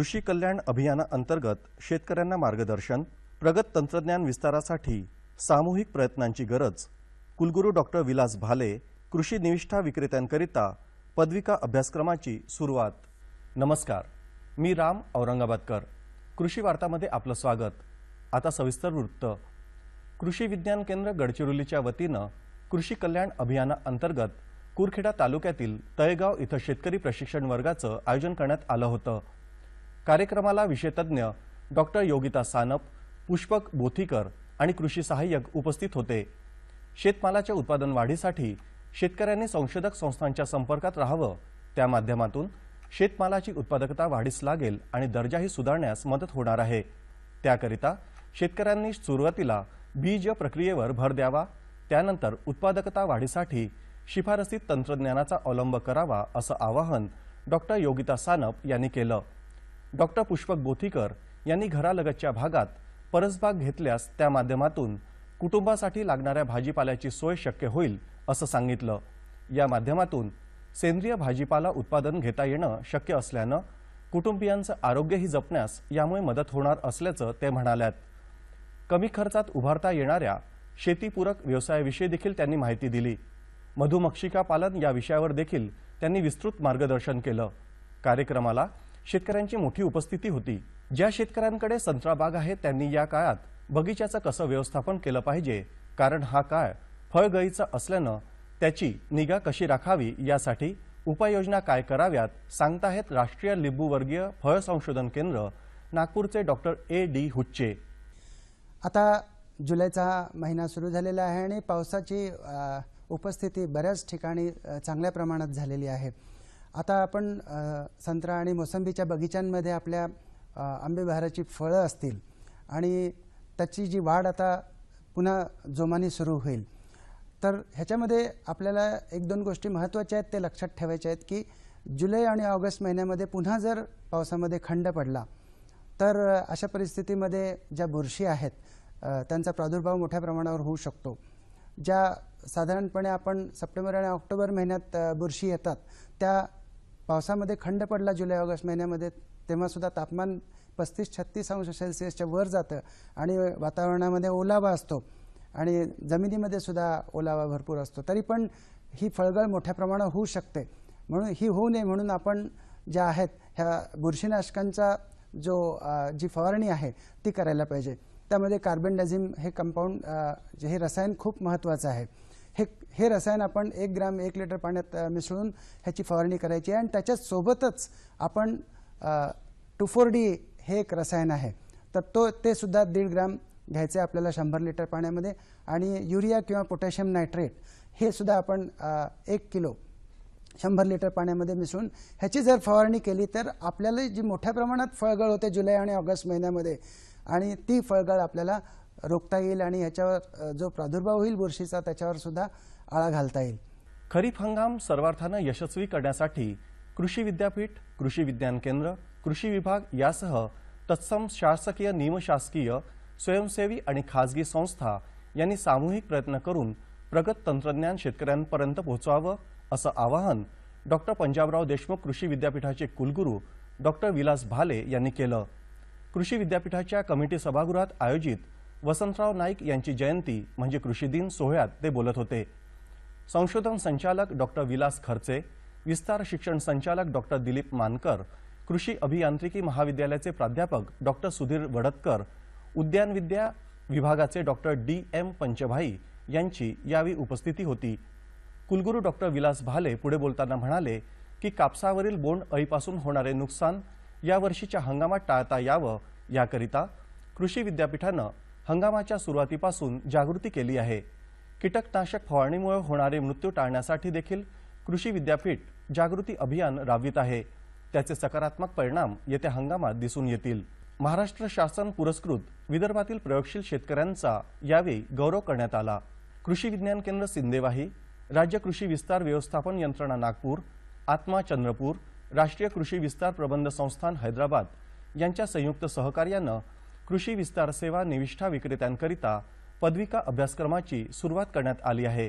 कृषी कल्याण अभियानाअंतर्गत शेतकऱ्यांना मार्गदर्शन प्रगत तंत्रज्ञान विस्तारासाठी सामूहिक प्रयत्नांची गरज कुलगुरू डॉक्टर विलास भाले कृषी निविष्ठा विक्रेत्यांकरिता पदविका अभ्यासक्रमाची सुरुवात नमस्कार मी राम औरंगाबादकर कृषी वार्तामध्ये आपलं स्वागत आता सविस्तर वृत्त कृषी विज्ञान केंद्र गडचिरोलीच्या वतीनं कृषी कल्याण अभियानाअंतर्गत कुरखेडा तालुक्यातील तळेगाव इथं शेतकरी प्रशिक्षण वर्गाचं आयोजन करण्यात आलं होतं कार्यक्रमाला विषयतज्ञ डॉक्टर योगिता सानप पुष्पक बोथीकर आणि कृषी सहाय्यक उपस्थित होते शेतमालाच्या उत्पादन वाढीसाठी शेतकऱ्यांनी संशोधक संस्थांच्या संपर्कात राहावं त्या माध्यमातून शेतमालाची उत्पादकता वाढीस लागेल आणि दर्जाही सुधारण्यास मदत होणार आहे त्याकरिता शेतकऱ्यांनी सुरुवातीला बीज प्रक्रियेवर भर द्यावा त्यानंतर उत्पादकता वाढीसाठी शिफारसीत तंत्रज्ञानाचा अवलंब करावा असं आवाहन डॉक्टर योगिता सानप यांनी केलं डॉक्टर पुष्पक बोथीकर यांनी घरालगतच्या भागात परसबाग घेतल्यास त्या माध्यमातून कुटुंबासाठी लागणाऱ्या भाजीपाल्याची सोय शक्य होईल असं सांगितलं या माध्यमातून सेंद्रिय भाजीपाला उत्पादन घेता येणं शक्य असल्यानं कुटुंबियांचं आरोग्यही जपण्यास यामुळे मदत होणार असल्याचं ते म्हणाल्यात कमी खर्चात उभारता येणाऱ्या शेतीपूरक व्यवसायाविषयी देखील त्यांनी माहिती दिली मधुमक्षिका पालन या विषयावर देखील त्यांनी विस्तृत मार्गदर्शन केलं कार्यक्रमाला शेतकऱ्यांची मोठी उपस्थिती होती ज्या शेतकऱ्यांकडे संत्रा बाग आहे त्यांनी या काळात बगीच्याचं कसं व्यवस्थापन केलं पाहिजे कारण हा काळ फळगळीचा असल्यानं त्याची निगा कशी राखावी यासाठी उपाययोजना काय कराव्यात सांगताहेत राष्ट्रीय लिंबूवर्गीय फळ संशोधन केंद्र नागपूरचे डॉक्टर ए डी हुच्चे आता जुलैचा महिना सुरू झालेला आहे आणि पावसाची उपस्थिती बऱ्याच ठिकाणी चांगल्या प्रमाणात झालेली आहे आता आपण संत्रा आणि मोसंबीच्या बगीचांमध्ये आपल्या आंबेबहाराची फळं असतील आणि त्याची जी वाढ आता पुन्हा जोमाने सुरू होईल तर ह्याच्यामध्ये आपल्याला एक दोन गोष्टी महत्त्वाच्या आहेत ते लक्षात ठेवायच्या आहेत की जुलै आणि ऑगस्ट महिन्यामध्ये पुन्हा जर पावसामध्ये खंड पडला तर अशा परिस्थितीमध्ये ज्या बुरशी आहेत त्यांचा प्रादुर्भाव मोठ्या प्रमाणावर होऊ शकतो ज्या साधारणपणे आपण सप्टेंबर आणि ऑक्टोबर महिन्यात बुरशी येतात त्या पावसामध्ये खंड पडला जुलै ऑगस्ट महिन्यामध्ये तेव्हा सुद्धा तापमान पस्तीस छत्तीस अंश सेल्सिअसच्या वर जातं आणि वातावरणामध्ये ओलावा असतो आणि जमिनीमध्ये सुद्धा ओलावा भरपूर असतो तरी पण ही फळगळ मोठ्या प्रमाणात होऊ शकते म्हणून ही होऊ नये म्हणून आपण ज्या आहेत ह्या बुरशीनाशकांचा जो जी फवारणी आहे ती करायला पाहिजे त्यामध्ये कार्बन हे कंपाऊंड जे हे रसायन खूप महत्त्वाचं आहे हे रसायन आपण एक ग्रॅम एक लिटर पाण्यात मिसळून ह्याची फवारणी करायची आणि त्याच्यासोबतच आपण टू फोर डी हे एक रसायन आहे तर तो ते सुद्धा दीड ग्रॅम घ्यायचे आपल्याला शंभर लिटर पाण्यामध्ये आणि युरिया किंवा पोटॅशियम नायट्रेट हे सुद्धा आपण एक किलो शंभर लिटर पाण्यामध्ये मिसळून ह्याची जर फवारणी केली तर आपल्याला जी मोठ्या प्रमाणात फळगळ होते जुलै आणि ऑगस्ट महिन्यामध्ये आणि ती फळगळ आपल्याला रोखता येईल आणि ह्याच्यावर जो प्रादुर्भाव होईल बुरशीचा त्याच्यावर सुद्धा आळा घालता येईल खरीप हंगाम सर्वार्थानं यशस्वी करण्यासाठी कृषी विद्यापीठ कृषी विज्ञान केंद्र कृषी विभाग यासह तत्सम शासकीय निमशासकीय स्वयंसेवी आणि खाजगी संस्था यांनी सामूहिक प्रयत्न करून प्रगत तंत्रज्ञान शेतकऱ्यांपर्यंत पोहोचवावं असं आवाहन डॉक्टर पंजाबराव देशमुख कृषी विद्यापीठाचे कुलगुरू डॉक्टर विलास भाले यांनी केलं कृषी विद्यापीठाच्या कमिटी सभागृहात आयोजित वसंतराव नाईक यांची जयंती म्हणजे कृषी दिन सोहळ्यात ते बोलत होते संशोधन संचालक डॉक्टर विलास खर्चे विस्तार शिक्षण संचालक डॉक्टर दिलीप मानकर कृषी अभियांत्रिकी महाविद्यालयाचे प्राध्यापक डॉक्टर सुधीर वडतकर उद्यानविद्या विभागाचे डॉक्टर डी एम पंचभाई यांची यावेळी उपस्थिती होती कुलगुरू डॉक्टर विलास भाले पुढे बोलताना म्हणाले की कापसावरील बोंड अळीपासून होणारे नुकसान यावर्षीच्या हंगामात टाळता यावं याकरिता कृषी विद्यापीठानं हंगामाच्या सुरुवातीपासून जागृती केली आहे कीटकनाशक फवारणीमुळे होणारे मृत्यू टाळण्यासाठी देखील कृषी विद्यापीठ जागृती अभियान राबवित आहे त्याचे सकारात्मक परिणाम येत्या हंगामात दिसून येतील महाराष्ट्र शासन पुरस्कृत विदर्भातील प्रयोगशील शेतकऱ्यांचा यावेळी गौरव करण्यात आला कृषी विज्ञान केंद्र सिंदेवाही राज्य कृषी विस्तार व्यवस्थापन यंत्रणा नागपूर आत्मा चंद्रपूर राष्ट्रीय कृषी विस्तार प्रबंध संस्थान हैदराबाद यांच्या संयुक्त सहकार्यानं कृषी विस्तार सेवा निविष्ठा विक्रेत्यांकरिता पदविका अभ्यासक्रमाची सुरुवात करण्यात आली आहे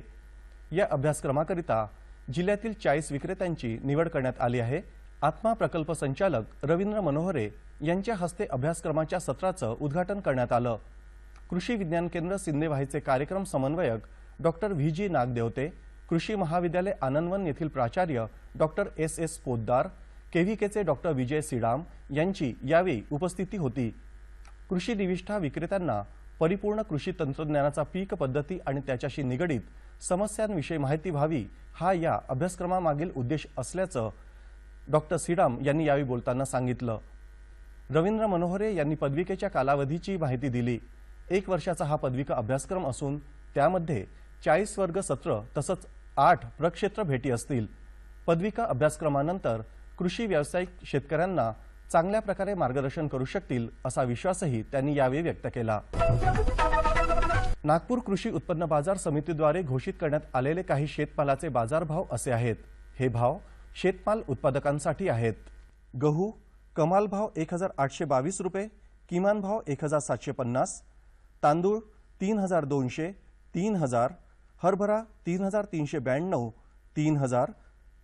या अभ्यासक्रमाकरिता जिल्ह्यातील चाळीस विक्रेत्यांची निवड करण्यात आली आहे आत्मा प्रकल्प संचालक रवींद्र मनोहरे यांच्या हस्ते अभ्यासक्रमाच्या सत्राचं उद्घाटन करण्यात आलं कृषी विज्ञान केंद्र सिंदेवाहीचे कार्यक्रम समन्वयक डॉक्टर व्ही जी नागदेवते कृषी महाविद्यालय आनंदवन येथील प्राचार्य डॉक्टर एस एस पोद्दार केव्हीकेचे डॉक्टर विजय सिडाम यांची यावेळी उपस्थिती होती कृषी निविष्ठा विक्रेत्यांना परिपूर्ण कृषी तंत्रज्ञानाचा पीक पद्धती आणि त्याच्याशी निगडीत समस्यांविषयी माहिती व्हावी हा या अभ्यासक्रमामागील उद्देश असल्याचं डॉक्टर सिडाम यांनी यावेळी बोलताना सांगितलं रवींद्र मनोहरे यांनी पदविकेच्या कालावधीची माहिती दिली एक वर्षाचा हा पदविका अभ्यासक्रम असून त्यामध्ये चाळीस वर्ग सत्र तसंच आठ प्रक्षेत्र भेटी असतील पदविका अभ्यासक्रमानंतर कृषी व्यावसायिक शेतकऱ्यांना चांगल्या प्रकारे मार्गदर्शन करू शकतील असा विश्वासही त्यांनी यावेळी व्यक्त केला नागपूर कृषी उत्पन्न बाजार समितीद्वारे घोषित करण्यात आलेले काही शेतमालाचे बाजारभाव असे आहेत हे भाव शेतमाल उत्पादकांसाठी आहेत गहू कमाल भाव एक हजार आठशे बावीस रुपये किमान भाव एक हजार सातशे पन्नास तांदूळ तीन हजार दोनशे तीन हजार हरभरा तीन हजार तीनशे ब्याण्णव तीन हजार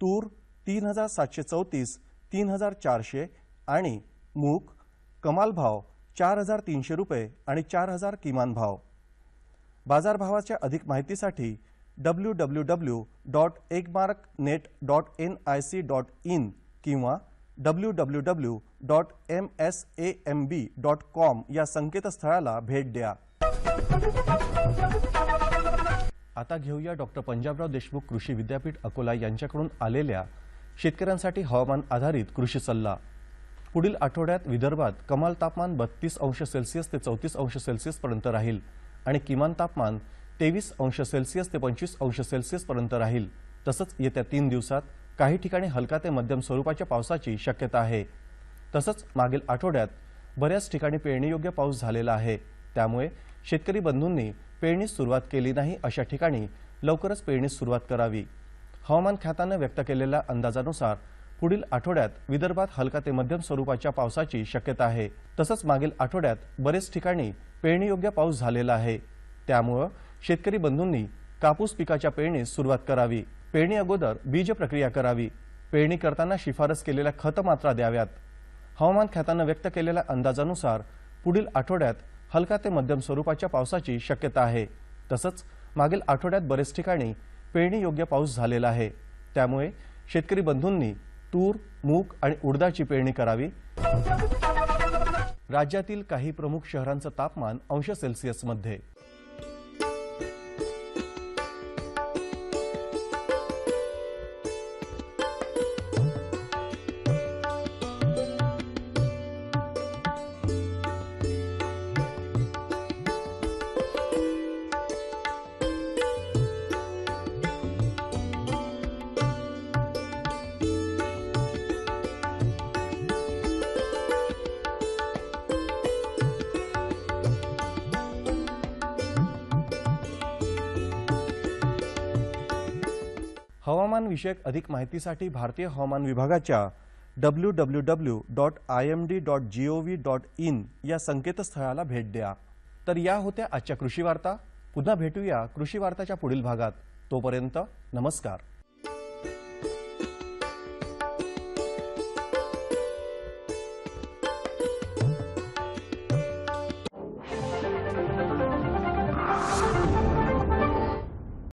तूर तीन हजार सातशे चौतीस तीन हजार चारशे आणि मूक कमाल भाव चार हजार तीनशे रुपये आणि चार हजार किमान भाव बाजारभावाच्या अधिक माहितीसाठी W W W dot Agmark net dot N I C dot in किंवा W W W dot M S A M B dot com या संकेतस्थळाला भेट द्या आता घेऊया डॉक्टर पंजाबराव देशमुख कृषी विद्यापीठ अकोला यांच्याकडून आलेल्या शेतकऱ्यांसाठी हवामान आधारित कृषी सल्ला पुढील आठवड्यात विदर्भात कमाल तापमान बत्तीस अंश सेल्सिअस ते चौतीस अंश सेल्सिअसपर्यंत राहील आणि किमान तापमान तेवीस अंश सेल्सिअस ते पंचवीस अंश सेल्सिअस पर्यंत राहील तसंच येत्या तीन दिवसात काही ठिकाणी हलका ते मध्यम स्वरूपाच्या पावसाची शक्यता आहे तसंच मागील आठवड्यात बऱ्याच ठिकाणी पेरणीयोग्य पाऊस झालेला आहे त्यामुळे शेतकरी बंधूंनी पेरणीस सुरुवात केली नाही अशा ठिकाणी लवकरच पेरणीस सुरुवात करावी हवामान खात्यानं व्यक्त केलेल्या अंदाजानुसार पुढील आठवड्यात विदर्भात हलका ते मध्यम स्वरूपाच्या पावसाची शक्यता आहे तसंच मागील आठवड्यात बरेच ठिकाणी पेरणीयोग्य पाऊस झालेला आहे त्यामुळं शेतकरी बंधूंनी कापूस पिकाच्या पेरणीस सुरुवात करावी पेरणी अगोदर बीज प्रक्रिया करावी पेरणी करताना शिफारस केलेल्या खतमात्रा द्याव्यात हवामान खात्यानं व्यक्त केलेल्या अंदाजानुसार पुढील आठवड्यात हलका ते मध्यम स्वरूपाच्या पावसाची शक्यता आहे तसंच मागील आठवड्यात बरेच ठिकाणी पेरणी योग्य पाऊस झालेला आहे त्यामुळे शेतकरी बंधूंनी तूर मूग आणि उडदाची पेरणी करावी राज्यातील काही प्रमुख शहरांचं तापमान अंश सेल्सिअसमध्ये हवामान विषयक अधिक माहितीसाठी भारतीय हवामान विभागाच्या W W W dot I M D dot G O V dot in या संकेतस्थळाला भेट द्या तर या होत्या आजच्या कृषी वार्ता पुन्हा भेटूया कृषी वार्ताच्या पुढील भागात तोपर्यंत नमस्कार